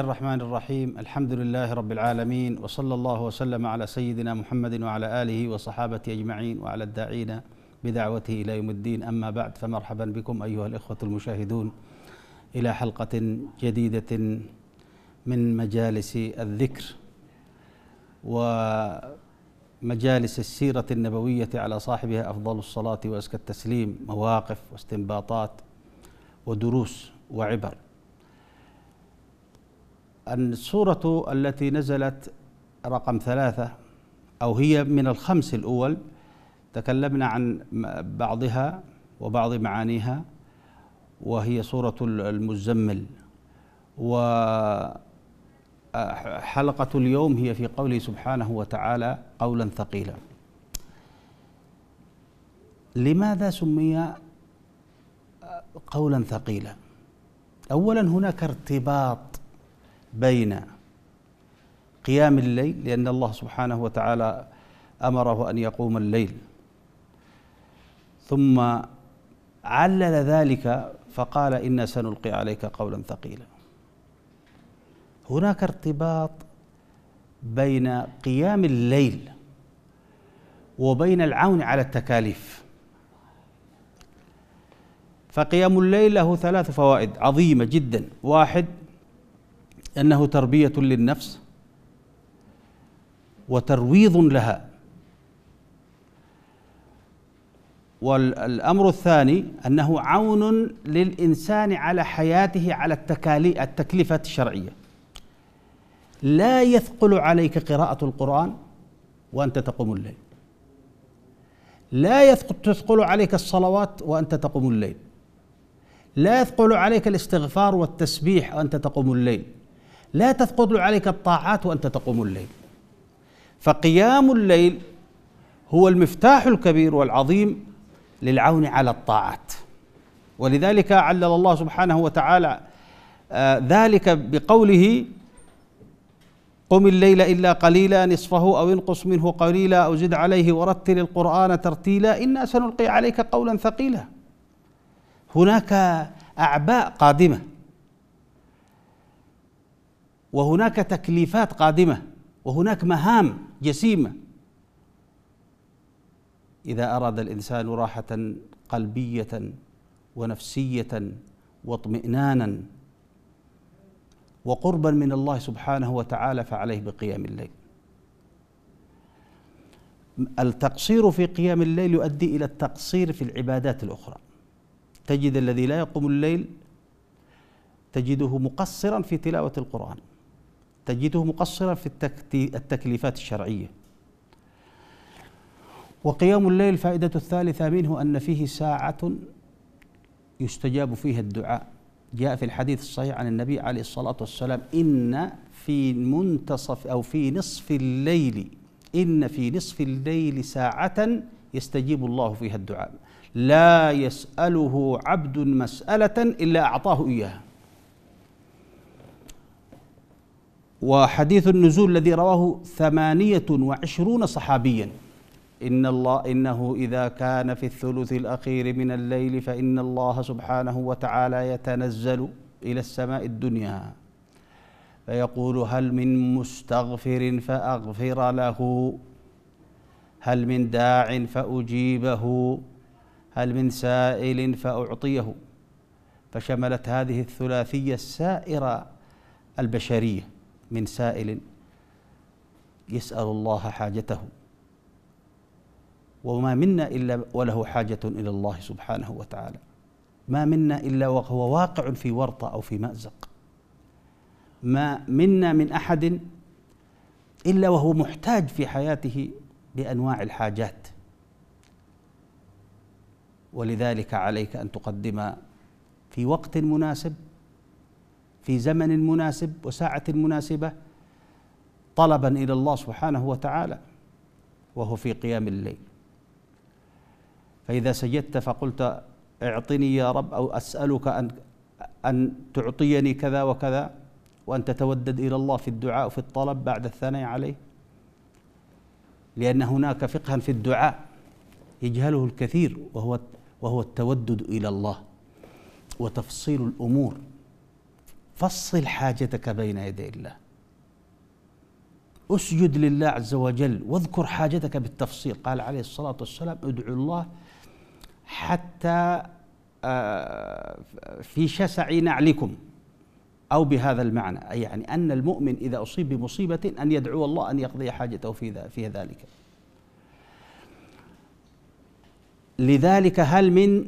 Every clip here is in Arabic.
الرحمن الرحيم الحمد لله رب العالمين وصلى الله وسلم على سيدنا محمد وعلى آله وصحابته أجمعين وعلى الداعين بدعوته إلى يوم الدين أما بعد فمرحبا بكم أيها الإخوة المشاهدون الى حلقه جديده من مجالس الذكر ومجالس السيره النبويه على صاحبها افضل الصلاه وازكى التسليم مواقف واستنباطات ودروس وعبر السوره التي نزلت رقم ثلاثه او هي من الخمس الاول تكلمنا عن بعضها وبعض معانيها وهي سورة المزمل وحلقة اليوم هي في قوله سبحانه وتعالى قولا ثقيلا لماذا سمي قولا ثقيلا أولا هناك ارتباط بين قيام الليل لأن الله سبحانه وتعالى أمره أن يقوم الليل ثم علل ذلك فقال إنا سنلقي عليك قولا ثقيلا هناك ارتباط بين قيام الليل وبين العون على التكاليف فقيام الليل له ثلاث فوائد عظيمه جدا واحد انه تربيه للنفس وترويض لها والأمر الثاني أنه عون للإنسان على حياته على التكالي التكلفة الشرعية لا يثقل عليك قراءة القرآن وأنت تقوم الليل لا تثقل عليك الصلوات وأنت تقوم الليل لا يثقل عليك الاستغفار والتسبيح وأنت تقوم الليل لا تثقل عليك الطاعات وأنت تقوم الليل فقيام الليل هو المفتاح الكبير والعظيم للعون على الطاعات ولذلك علل الله سبحانه وتعالى آه، ذلك بقوله قم الليل إلا قليلا نصفه أو انقص منه قليلا أو زد عليه ورتل القرآن ترتيلا إنا سنلقي عليك قولا ثقيلا هناك أعباء قادمة وهناك تكليفات قادمة وهناك مهام جسيمة اذا اراد الانسان راحه قلبيه ونفسيه واطمئنانا وقربا من الله سبحانه وتعالى فعليه بقيام الليل التقصير في قيام الليل يؤدي الى التقصير في العبادات الاخرى تجد الذي لا يقوم الليل تجده مقصرا في تلاوه القران تجده مقصرا في التكليفات الشرعيه وقيام الليل فائدة الثالثة منه أن فيه ساعة يستجاب فيها الدعاء جاء في الحديث الصحيح عن النبي عليه الصلاة والسلام إن في منتصف أو في نصف الليل إن في نصف الليل ساعة يستجيب الله فيها الدعاء لا يسأله عبد مسألة إلا أعطاه إياها وحديث النزول الذي رواه ثمانية وعشرون صحابياً إن الله إنه إذا كان في الثلث الأخير من الليل فإن الله سبحانه وتعالى يتنزل إلى السماء الدنيا فيقول هل من مستغفر فأغفر له هل من داع فأجيبه هل من سائل فأعطيه فشملت هذه الثلاثية السائرة البشرية من سائل يسأل الله حاجته وما منا إلا وله حاجة إلى الله سبحانه وتعالى ما منا إلا وهو واقع في ورطة أو في مأزق ما منا من أحد إلا وهو محتاج في حياته بأنواع الحاجات ولذلك عليك أن تقدم في وقت مناسب في زمن مناسب وساعة مناسبة طلبا إلى الله سبحانه وتعالى وهو في قيام الليل فإذا سجدت فقلت اعطني يا رب أو أسألك أن أن تعطيني كذا وكذا وأن تتودد إلى الله في الدعاء وفي الطلب بعد الثناء عليه لأن هناك فقها في الدعاء يجهله الكثير وهو وهو التودد إلى الله وتفصيل الأمور فصل حاجتك بين يدي الله اسجد لله عز وجل واذكر حاجتك بالتفصيل قال عليه الصلاة والسلام ادعو الله حتى آه، في شسع نعلكم أو بهذا المعنى أي يعني أن المؤمن إذا أصيب بمصيبة أن يدعو الله أن يقضي حاجته في في ذلك لذلك هل من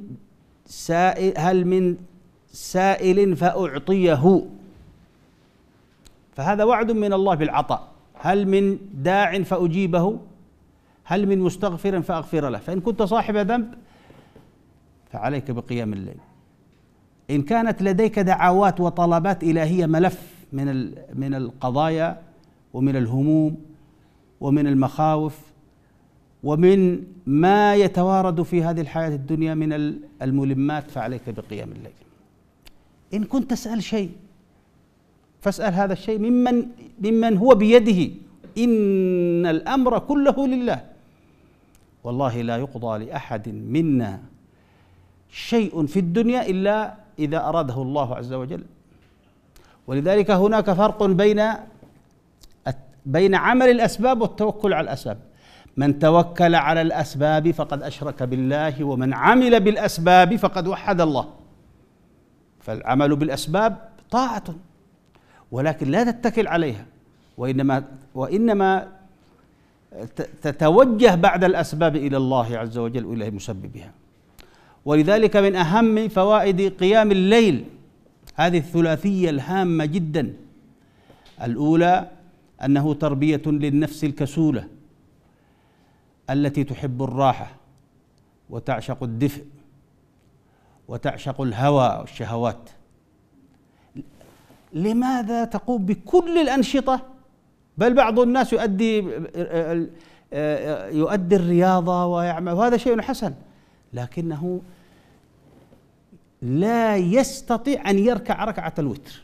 سائل هل من سائل فأعطيه فهذا وعد من الله بالعطاء هل من داع فأجيبه هل من مستغفر فأغفر له فإن كنت صاحب ذنب فعليك بقيام الليل ان كانت لديك دعوات وطلبات الهيه ملف من من القضايا ومن الهموم ومن المخاوف ومن ما يتوارد في هذه الحياه الدنيا من الملمات فعليك بقيام الليل ان كنت تسال شيء فاسال هذا الشيء ممن ممن هو بيده ان الامر كله لله والله لا يقضى لاحد منا شيء في الدنيا إلا إذا أراده الله عز وجل ولذلك هناك فرق بين بين عمل الأسباب والتوكل على الأسباب من توكل على الأسباب فقد أشرك بالله ومن عمل بالأسباب فقد وحد الله فالعمل بالأسباب طاعة ولكن لا تتكل عليها وإنما وإنما تتوجه بعد الأسباب إلى الله عز وجل وإلى مسببها ولذلك من اهم فوائد قيام الليل هذه الثلاثيه الهامه جدا الاولى انه تربيه للنفس الكسوله التي تحب الراحه وتعشق الدفء وتعشق الهوى والشهوات لماذا تقوم بكل الانشطه بل بعض الناس يؤدي يؤدي الرياضه ويعمل وهذا شيء حسن لكنه لا يستطيع ان يركع ركعه الوتر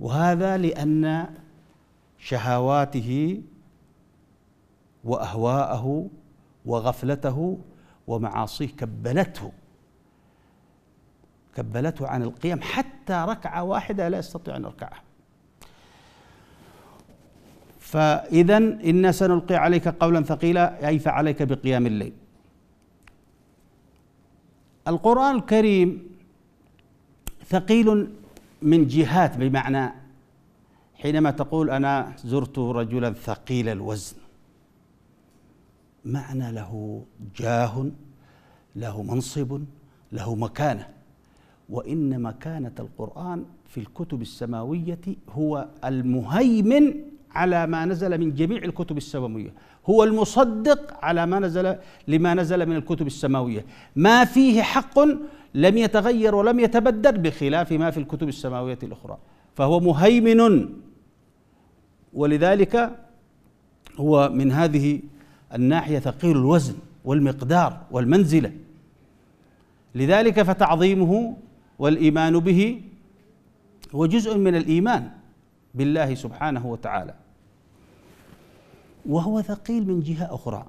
وهذا لان شهواته واهواءه وغفلته ومعاصيه كبلته كبلته عن القيام حتى ركعه واحده لا يستطيع ان يركعها فاذا انا سنلقي عليك قولا ثقيلا اي فعليك بقيام الليل القرآن الكريم ثقيل من جهات بمعنى حينما تقول أنا زرت رجلا ثقيل الوزن معنى له جاه له منصب له مكانه وان مكانه القران في الكتب السماويه هو المهيمن على ما نزل من جميع الكتب السماوية هو المصدق على ما نزل لما نزل من الكتب السماوية ما فيه حق لم يتغير ولم يتبدل بخلاف ما في الكتب السماوية الأخرى فهو مهيمن ولذلك هو من هذه الناحية ثقيل الوزن والمقدار والمنزلة لذلك فتعظيمه والإيمان به هو جزء من الإيمان بالله سبحانه وتعالى وهو ثقيل من جهة أخرى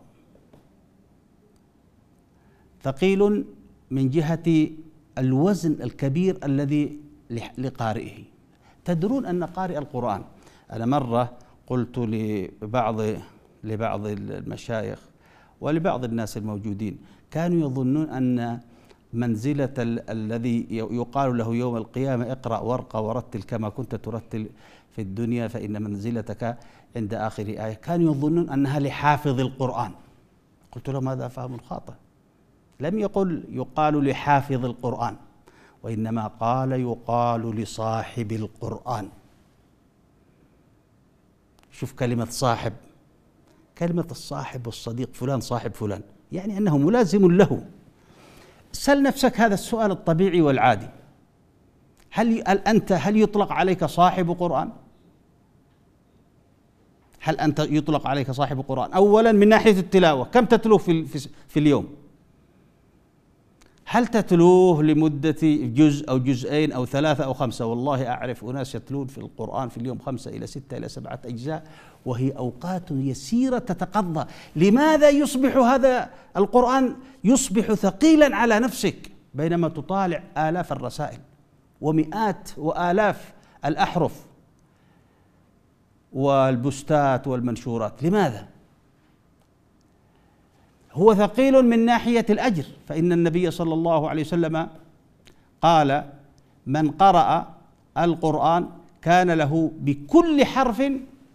ثقيل من جهة الوزن الكبير الذي لقارئه تدرون أن قارئ القرآن أنا مرة قلت لبعض لبعض المشايخ ولبعض الناس الموجودين كانوا يظنون أن منزلة ال الذي يقال له يوم القيامة اقرأ وارقى ورتل كما كنت ترتل في الدنيا فإن منزلتك عند آخر آية كانوا يظنون أنها لحافظ القرآن قلت لهم هذا فهم خاطئ لم يقل يقال لحافظ القرآن وإنما قال يقال لصاحب القرآن شوف كلمة صاحب كلمة الصاحب والصديق فلان صاحب فلان يعني أنه ملازم له سل نفسك هذا السؤال الطبيعي والعادي هل أنت هل يطلق عليك صاحب قرآن؟ هل أنت يطلق عليك صاحب قرآن؟ أولا من ناحية التلاوة كم تتلو في, في اليوم؟ هل تتلوه لمدة جزء أو جزئين أو ثلاثة أو خمسة والله أعرف أناس يتلون في القرآن في اليوم خمسة إلى ستة إلى سبعة أجزاء وهي أوقات يسيرة تتقضى لماذا يصبح هذا القرآن يصبح ثقيلا على نفسك بينما تطالع آلاف الرسائل ومئات وآلاف الأحرف والبستات والمنشورات لماذا؟ هو ثقيل من ناحيه الاجر فان النبي صلى الله عليه وسلم قال من قرأ القرآن كان له بكل حرف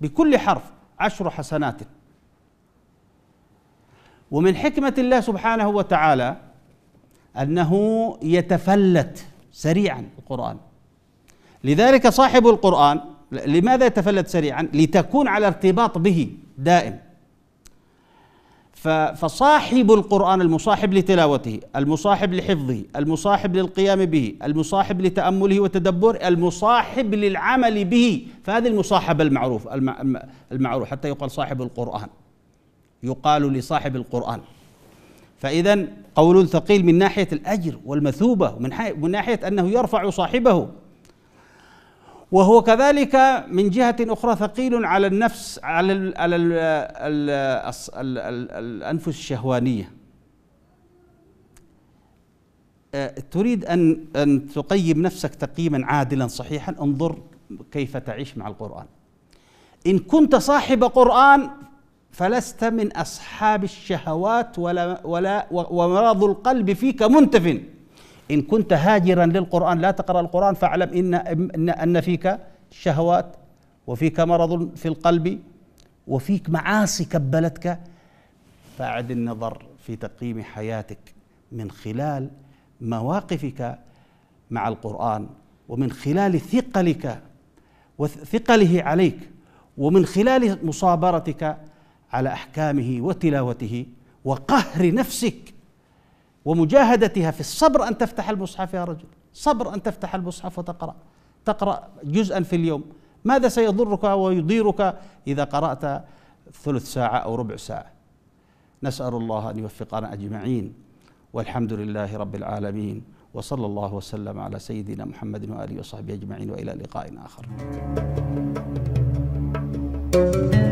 بكل حرف عشر حسنات ومن حكمة الله سبحانه وتعالى أنه يتفلت سريعا القرآن لذلك صاحب القرآن لماذا يتفلت سريعا؟ لتكون على ارتباط به دائم فصاحب القرآن المصاحب لتلاوته المصاحب لحفظه المصاحب للقيام به المصاحب لتأمله وتدبر المصاحب للعمل به فهذه المصاحبة المعروف المعروف حتى يقال صاحب القرآن يقال لصاحب القرآن فإذا قول ثقيل من ناحية الأجر والمثوبة ومن ناحية أنه يرفع صاحبه وهو كذلك من جهة أخرى ثقيل على النفس على الـ على الـ الـ الـ الـ الأنفس الشهوانية أه، تريد أن أن تقيم نفسك تقييما عادلا صحيحا انظر كيف تعيش مع القرآن إن كنت صاحب قرآن فلست من أصحاب الشهوات ولا ولا ومرض القلب فيك منتفٍ إن كنت هاجرا للقرآن لا تقرأ القرآن فاعلم إن إن, أن فيك شهوات وفيك مرض في القلب وفيك معاصي كبلتك فاعد النظر في تقييم حياتك من خلال مواقفك مع القرآن ومن خلال ثقلك وثقله عليك ومن خلال مصابرتك على احكامه وتلاوته وقهر نفسك ومجاهدتها في الصبر أن تفتح المصحف يا رجل صبر أن تفتح المصحف وتقرأ تقرأ جزءا في اليوم ماذا سيضرك ويضيرك إذا قرأت ثلث ساعة أو ربع ساعة نسأل الله أن يوفقنا أجمعين والحمد لله رب العالمين وصلى الله وسلم على سيدنا محمد وآله وصحبه أجمعين وإلى لقاء آخر thank you